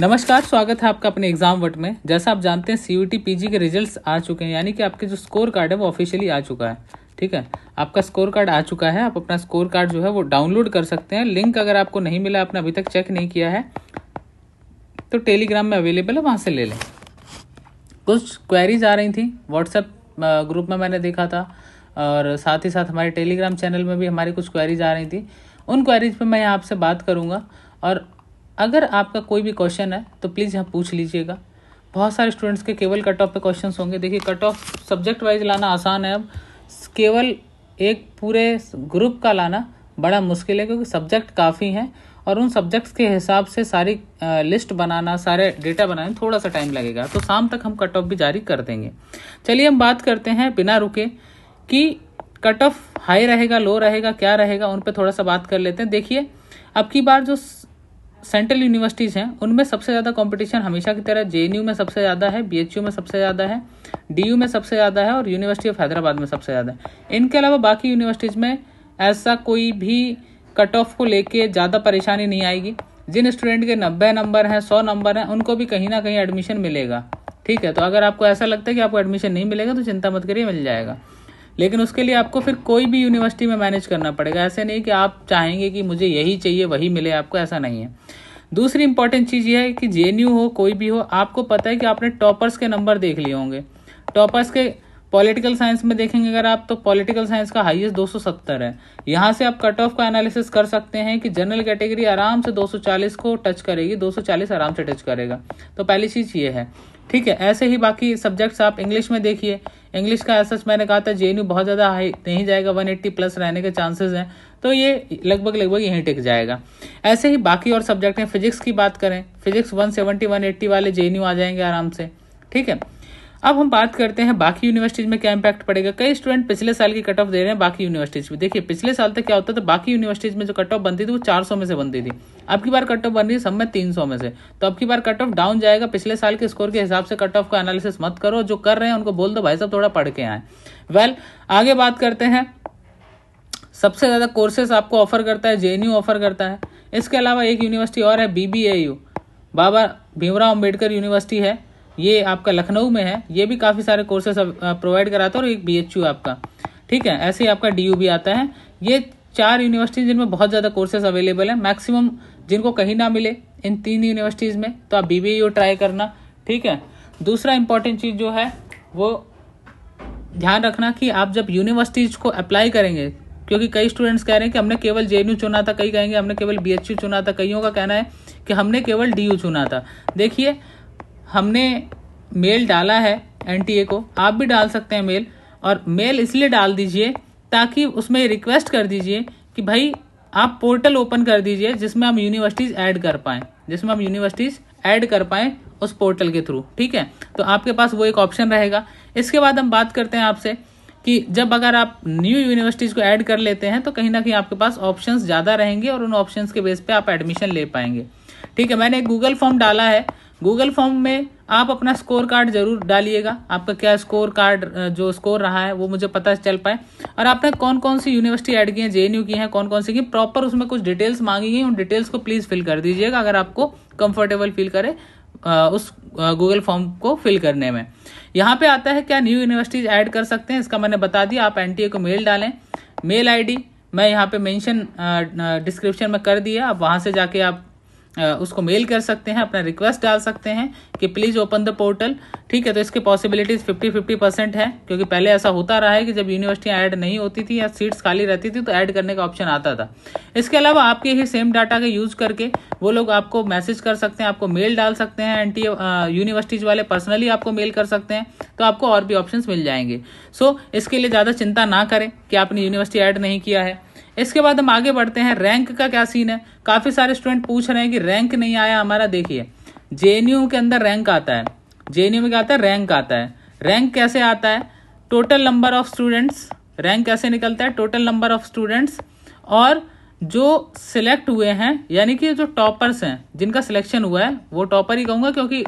नमस्कार स्वागत है आपका अपने एग्जाम वट में जैसा आप जानते हैं सी पीजी के रिजल्ट्स आ चुके हैं यानी कि आपके जो स्कोर कार्ड है वो ऑफिशियली आ चुका है ठीक है आपका स्कोर कार्ड आ चुका है आप अपना स्कोर कार्ड जो है वो डाउनलोड कर सकते हैं लिंक अगर आपको नहीं मिला आपने अभी तक चेक नहीं किया है तो टेलीग्राम में अवेलेबल है वहाँ से ले लें कुछ क्वेरीज आ रही थी व्हाट्सएप ग्रुप में मैंने देखा था और साथ ही साथ हमारे टेलीग्राम चैनल में भी हमारी कुछ क्वेरीज आ रही थी उन क्वेरीज पर मैं आपसे बात करूँगा और अगर आपका कोई भी क्वेश्चन है तो प्लीज़ यहाँ पूछ लीजिएगा बहुत सारे स्टूडेंट्स के केवल कट ऑफ पे क्वेश्चन होंगे देखिए कट ऑफ सब्जेक्ट वाइज लाना आसान है अब केवल एक पूरे ग्रुप का लाना बड़ा मुश्किल है क्योंकि सब्जेक्ट काफ़ी हैं और उन सब्जेक्ट्स के हिसाब से सारी लिस्ट बनाना सारे डेटा बनाने थोड़ा सा टाइम लगेगा तो शाम तक हम कट ऑफ भी जारी कर देंगे चलिए हम बात करते हैं बिना रुके कि कट ऑफ हाई रहेगा लो रहेगा क्या रहेगा उन पर थोड़ा सा बात कर लेते हैं देखिए अब की बार जो सेंट्रल यूनिवर्सिटीज़ हैं उनमें सबसे ज़्यादा कंपटीशन हमेशा की तरह जे में सबसे ज़्यादा है बी में सबसे ज़्यादा है डी में सबसे ज़्यादा है और यूनिवर्सिटी ऑफ हैदराबाद में सबसे ज़्यादा है इनके अलावा बाकी यूनिवर्सिटीज़ में ऐसा कोई भी कट ऑफ को लेके ज़्यादा परेशानी नहीं आएगी जिन स्टूडेंट के नब्बे नंबर हैं सौ नंबर हैं उनको भी कहीं ना कहीं एडमिशन मिलेगा ठीक है तो अगर आपको ऐसा लगता है कि आपको एडमिशन नहीं मिलेगा तो चिंता मत करिए मिल जाएगा लेकिन उसके लिए आपको फिर कोई भी यूनिवर्सिटी में मैनेज करना पड़ेगा ऐसे नहीं कि आप चाहेंगे कि मुझे यही चाहिए वही मिले आपको ऐसा नहीं है दूसरी इंपॉर्टेंट चीज़ यह है कि जे हो कोई भी हो आपको पता है कि आपने टॉपर्स के नंबर देख लिए होंगे टॉपर्स के पॉलिटिकल साइंस में देखेंगे अगर आप तो पॉलिटिकल साइंस का हाईएस्ट 270 है यहाँ से आप कट ऑफ का एनालिसिस कर सकते हैं कि जनरल कैटेगरी आराम से 240 को टच करेगी 240 आराम से टच करेगा तो पहली चीज़ ये है ठीक है ऐसे ही बाकी सब्जेक्ट्स आप इंग्लिश में देखिए इंग्लिश का एसच मैंने कहा था जे बहुत ज़्यादा हाई नहीं जाएगा 180 प्लस रहने के चांसेस हैं तो ये लगभग लगभग यहीं टिक जाएगा ऐसे ही बाकी और सब्जेक्ट हैं फिजिक्स की बात करें फिजिक्स 170 180 वाले जे आ जाएंगे आराम से ठीक है अब हम बात करते हैं बाकी यूनिवर्सिटीज में क्या इंपैक्ट पड़ेगा कई स्टूडेंट पिछले साल की कट ऑफ दे रहे हैं बाकी यूनिवर्सिटीज में देखिए पिछले साल तक क्या होता था बाकी यूनिवर्सिटीज में जो कट ऑफ बनती थी वो 400 में से बनती थी अब की बार कट ऑफ बन रही है सब में तीन में से तो अब की बार कट ऑफ डाउन जाएगा पिछले साल के स्कोर के हिसाब से कट ऑफ का एनालिसिस मत करो जो कर रहे हैं उनको बोल दो भाई साहब थोड़ा पढ़ के आए वेल आगे बात करते हैं सबसे ज़्यादा कोर्सेस आपको ऑफर करता है जे ऑफर करता है इसके अलावा एक यूनिवर्सिटी और है बीबीए बाबा भीमराव अम्बेडकर यूनिवर्सिटी है ये आपका लखनऊ में है ये भी काफ़ी सारे कोर्सेस प्रोवाइड कराता है और एक बी आपका ठीक है ऐसे ही आपका डी भी आता है ये चार यूनिवर्सिटीज जिनमें बहुत ज़्यादा कोर्सेज अवेलेबल हैं मैक्सिमम जिनको कहीं ना मिले इन तीन यूनिवर्सिटीज़ में तो आप बी बी ट्राई करना ठीक है दूसरा इंपॉर्टेंट चीज़ जो है वो ध्यान रखना कि आप जब यूनिवर्सिटीज़ को अप्लाई करेंगे क्योंकि कई स्टूडेंट्स कह रहे हैं कि हमने केवल जे चुना था कई कहेंगे हमने केवल बी चुना था कईयों का कहना है कि हमने केवल डी चुना था देखिए हमने मेल डाला है एनटीए को आप भी डाल सकते हैं मेल और मेल इसलिए डाल दीजिए ताकि उसमें रिक्वेस्ट कर दीजिए कि भाई आप पोर्टल ओपन कर दीजिए जिसमें हम यूनिवर्सिटीज़ ऐड कर पाएँ जिसमें हम यूनिवर्सिटीज़ ऐड कर पाएँ उस पोर्टल के थ्रू ठीक है तो आपके पास वो एक ऑप्शन रहेगा इसके बाद हम बात करते हैं आपसे कि जब अगर आप न्यू यूनिवर्सिटीज़ को ऐड कर लेते हैं तो कहीं ना कहीं आपके पास ऑप्शंस ज़्यादा रहेंगे और उन ऑप्शंस के बेस पे आप एडमिशन ले पाएंगे ठीक है मैंने गूगल फॉर्म डाला है गूगल फॉर्म में आप अपना स्कोर कार्ड जरूर डालिएगा आपका क्या स्कोर कार्ड जो स्कोर रहा है वो मुझे पता चल पाए और आपने कौन कौन सी यूनिवर्सिटी ऐड की है जे की है कौन कौन सी की प्रॉपर उसमें कुछ डिटेल्स मांगी गई उन डिटेल्स को प्लीज़ फिल कर दीजिएगा अगर आपको कंफर्टेबल फील करे उस गूगल फॉर्म को फिल करने में यहाँ पे आता है क्या न्यू यूनिवर्सिटीज ऐड कर सकते हैं इसका मैंने बता दिया आप एन को मेल डालें मेल आईडी मैं यहाँ पे मेंशन डिस्क्रिप्शन में कर दिया आप वहाँ से जाके आप उसको मेल कर सकते हैं अपना रिक्वेस्ट डाल सकते हैं कि प्लीज़ ओपन द पोर्टल ठीक है तो इसकी पॉसिबिलिटीज़ फिफ्टी फिफ्टी परसेंट है क्योंकि पहले ऐसा होता रहा है कि जब यूनिवर्सिटी ऐड नहीं होती थी या सीट्स खाली रहती थी तो ऐड करने का ऑप्शन आता था इसके अलावा आपके ही सेम डाटा का यूज़ करके वो लोग आपको मैसेज कर सकते हैं आपको मेल डाल सकते हैं एन यूनिवर्सिटीज़ वाले पर्सनली आपको मेल कर सकते हैं तो आपको और भी ऑप्शन मिल जाएंगे सो so, इसके लिए ज़्यादा चिंता ना करें कि आपने यूनिवर्सिटी ऐड नहीं किया है इसके बाद हम आगे बढ़ते हैं रैंक का क्या सीन है काफ़ी सारे स्टूडेंट पूछ रहे हैं कि रैंक नहीं आया हमारा देखिए जे के अंदर रैंक आता है जे में क्या आता है रैंक आता है रैंक कैसे आता है total number of students rank कैसे निकलता है टोटल नंबर ऑफ स्टूडेंट्स और जो सिलेक्ट हुए हैं यानी कि जो टॉपर्स हैं जिनका सिलेक्शन हुआ है वो टॉपर ही कहूँगा क्योंकि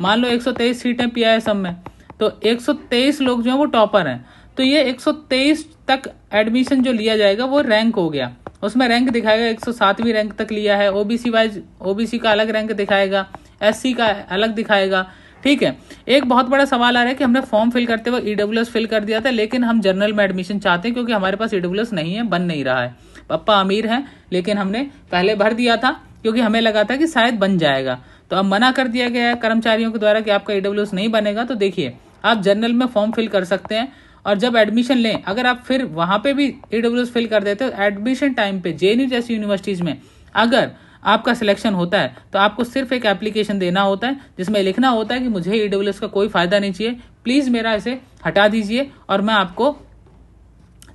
मान लो 123 सीटें पी आई एस एम में तो 123 लोग जो हैं वो टॉपर हैं तो ये 123 तक एडमिशन जो लिया जाएगा वो रैंक हो गया उसमें रैंक दिखाएगा एक रैंक तक लिया है ओबीसी वाइज ओबीसी का अलग रैंक दिखाएगा एससी का अलग दिखाएगा ठीक है एक बहुत बड़ा सवाल आ रहा है कि हमने फॉर्म फिल करते हुए ईडब्ल्यूएस फिल कर दिया था लेकिन हम जर्नल में एडमिशन चाहते हैं क्योंकि हमारे पास ईडब्ल्यूएस e नहीं है बन नहीं रहा है पप्पा अमीर हैं लेकिन हमने पहले भर दिया था क्योंकि हमें लगा था कि शायद बन जाएगा तो अब मना कर दिया गया है कर्मचारियों के द्वारा कि आपका ईडब्ल्यूएस e नहीं बनेगा तो देखिए आप जर्नल में फॉर्म फिल कर सकते हैं और जब एडमिशन लें अगर आप फिर वहां पे भी ईडब्ल्यू फिल कर देते हो एडमिशन टाइम पे जे जैसी यूनिवर्सिटीज़ में अगर आपका सिलेक्शन होता है तो आपको सिर्फ एक एप्लीकेशन देना होता है जिसमें लिखना होता है कि मुझे ई का कोई फ़ायदा नहीं चाहिए प्लीज़ मेरा इसे हटा दीजिए और मैं आपको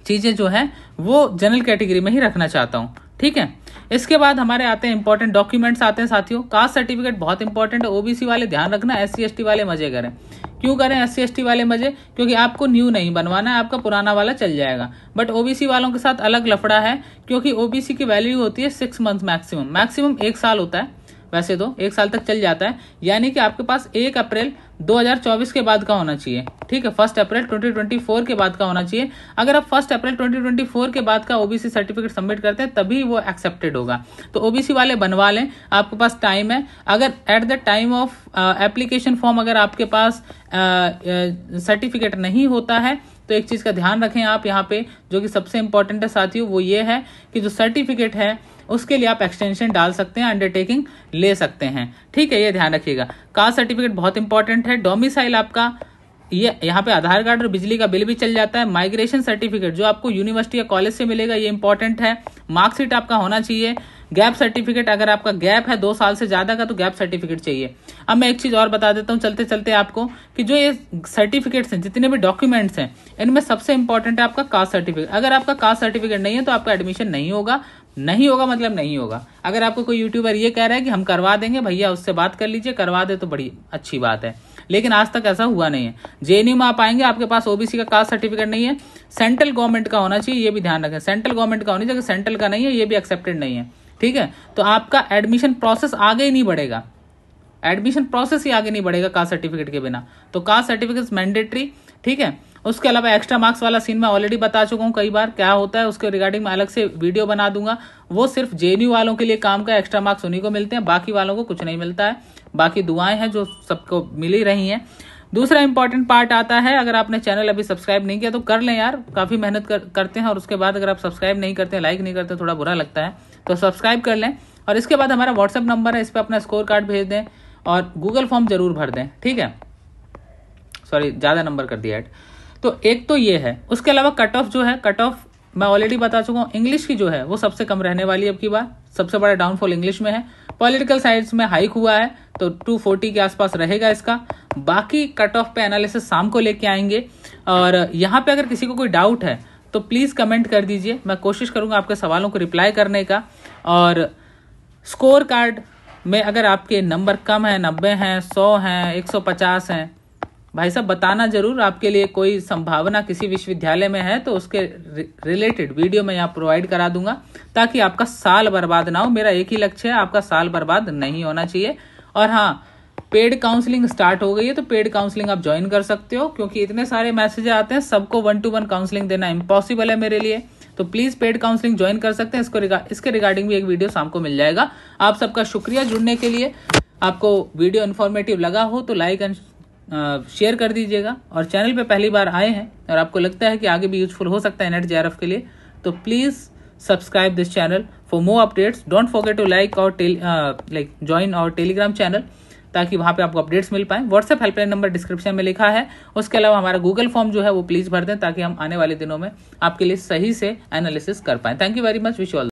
चीज़ें जो है वो जनरल कैटेगरी में ही रखना चाहता हूँ ठीक है इसके बाद हमारे आते हैं इंपॉर्टेंट डॉक्यूमेंट्स आते हैं साथियों कास्ट सर्टिफिकेट बहुत इंपॉर्टेंट है ओबीसी वाले ध्यान रखना एस सी वाले मजे करें क्यों करें एस सी वाले मजे क्योंकि आपको न्यू नहीं बनवाना है आपका पुराना वाला चल जाएगा बट ओबीसी वालों के साथ अलग लफड़ा है क्योंकि ओबीसी की वैल्यू होती है सिक्स मंथ मैक्सिमम मैक्सिमम एक साल होता है वैसे तो एक साल तक चल जाता है यानी कि आपके पास एक अप्रैल 2024 के बाद का होना चाहिए ठीक है फर्स्ट अप्रैल 2024 के बाद का होना चाहिए अगर आप फर्स्ट अप्रैल 2024 के बाद का ओबीसी सर्टिफिकेट सबमिट करते हैं तभी वो एक्सेप्टेड होगा तो ओबीसी वाले बनवा लें आपके पास टाइम है अगर at the time of application form अगर आपके पास सर्टिफिकेट uh, uh, नहीं होता है तो एक चीज़ का ध्यान रखें आप यहाँ पे जो कि सबसे इंपॉर्टेंट है साथियों वो ये है कि जो सर्टिफिकेट है उसके लिए आप एक्सटेंशन डाल सकते हैं अंडरटेकिंग ले सकते हैं ठीक है ये ध्यान रखिएगा कास्ट सर्टिफिकेट बहुत इंपॉर्टेंट है डोमिसाइल आपका ये यहाँ पे आधार कार्ड और बिजली का बिल भी चल जाता है माइग्रेशन सर्टिफिकेट जो आपको यूनिवर्सिटी या कॉलेज से मिलेगा ये इंपॉर्टेंट है मार्कशीट आपका होना चाहिए गैप सर्टिफिकेट अगर आपका गैप है दो साल से ज़्यादा का तो गैप सर्टिफिकेट चाहिए अब मैं एक चीज़ और बता देता हूँ चलते चलते आपको कि जो ये सर्टिफिकेट्स हैं जितने भी डॉक्यूमेंट्स हैं इनमें सबसे इंपॉर्टेंट है आपका कास्ट सर्टिफिकेट अगर आपका कास्ट सर्टिफिकेट नहीं है तो आपका एडमिशन नहीं होगा नहीं होगा मतलब नहीं होगा अगर आपको कोई यूट्यूबर ये कह रहा है कि हम करवा देंगे भैया उससे बात कर लीजिए करवा दे तो बड़ी अच्छी बात है लेकिन आज तक ऐसा हुआ नहीं है जेएनयू में आप आएंगे आपके पास ओबीसी का कास्ट सर्टिफिकेट नहीं है सेंट्रल गवर्नमेंट का होना चाहिए ये भी ध्यान रखें सेंट्रल गवर्नमेंट का होना चाहिए सेंट्रल का नहीं है ये भी एक्सेप्टेड नहीं है ठीक है तो आपका एडमिशन प्रोसेस आगे ही नहीं बढ़ेगा एडमिशन प्रोसेस ही आगे नहीं बढ़ेगा कास्ट सर्टिफिकेट के बिना तो कास्ट सर्टिफिकेट मैंडेटरी ठीक है उसके अलावा एक्स्ट्रा मार्क्स वाला सीन मैं ऑलरेडी बता चुका हूँ कई बार क्या होता है उसके रिगार्डिंग मैं अलग से वीडियो बना दूंगा वो सिर्फ जेएनयू वालों के लिए काम का एक्स्ट्रा मार्क्स उन्हीं को मिलते हैं बाकी वालों को कुछ नहीं मिलता है बाकी दुआएं हैं जो सबको मिल ही रही हैं दूसरा इंपॉर्टेंट पार्ट आता है अगर आपने चैनल अभी सब्सक्राइब नहीं किया तो कर लें यार काफ़ी मेहनत कर, करते हैं और उसके बाद अगर आप सब्सक्राइब नहीं करते लाइक नहीं करते थोड़ा बुरा लगता है तो सब्सक्राइब कर लें और इसके बाद हमारा व्हाट्सअप नंबर है इस पर अपना स्कोर कार्ड भेज दें और गूगल फॉर्म जरूर भर दें ठीक है सॉरी ज़्यादा नंबर कर दिया एड तो एक तो ये है उसके अलावा कट ऑफ जो है कट ऑफ मैं ऑलरेडी बता चुका हूँ इंग्लिश की जो है वो सबसे कम रहने वाली अब की बार सबसे बड़ा डाउनफॉल इंग्लिश में है पॉलिटिकल साइंस में हाइक हुआ है तो 240 के आसपास रहेगा इसका बाकी कट ऑफ पे एनालिसिस शाम को लेके आएंगे और यहाँ पे अगर किसी को कोई डाउट है तो प्लीज़ कमेंट कर दीजिए मैं कोशिश करूंगा आपके सवालों को रिप्लाई करने का और स्कोर कार्ड में अगर आपके नंबर कम है नब्बे हैं सौ हैं एक सौ पचास हैं भाई साहब बताना जरूर आपके लिए कोई संभावना किसी विश्वविद्यालय में है तो उसके रिलेटेड वीडियो मैं यहाँ प्रोवाइड करा दूंगा ताकि आपका साल बर्बाद ना हो मेरा एक ही लक्ष्य है आपका साल बर्बाद नहीं होना चाहिए और हाँ पेड काउंसलिंग स्टार्ट हो गई है तो पेड काउंसलिंग आप ज्वाइन कर सकते हो क्योंकि इतने सारे मैसेज आते हैं सबको वन टू वन काउंसलिंग देना इम्पॉसिबल है मेरे लिए तो प्लीज़ पेड काउंसलिंग ज्वाइन कर सकते हैं इसको रिगा, इसके रिगार्डिंग भी एक वीडियो शाम को मिल जाएगा आप सबका शुक्रिया जुड़ने के लिए आपको वीडियो इन्फॉर्मेटिव लगा हो तो लाइक एंड शेयर कर दीजिएगा और चैनल पे पहली बार आए हैं और आपको लगता है कि आगे भी यूजफुल हो सकता है नेट जे के लिए तो please subscribe this channel for more updates don't forget to like और लाइक ज्वाइन और टेलीग्राम चैनल ताकि वहाँ पे आपको अपडेट्स मिल पाएँ व्हाट्सएप हेल्पलाइन नंबर डिस्क्रिप्शन में लिखा है उसके अलावा हमारा गूगल फॉर्म जो है वो प्लीज़ भर दें ताकि हम आने वाले दिनों में आपके लिए सही से एनालिसिस कर पाएँ thank you very much wish all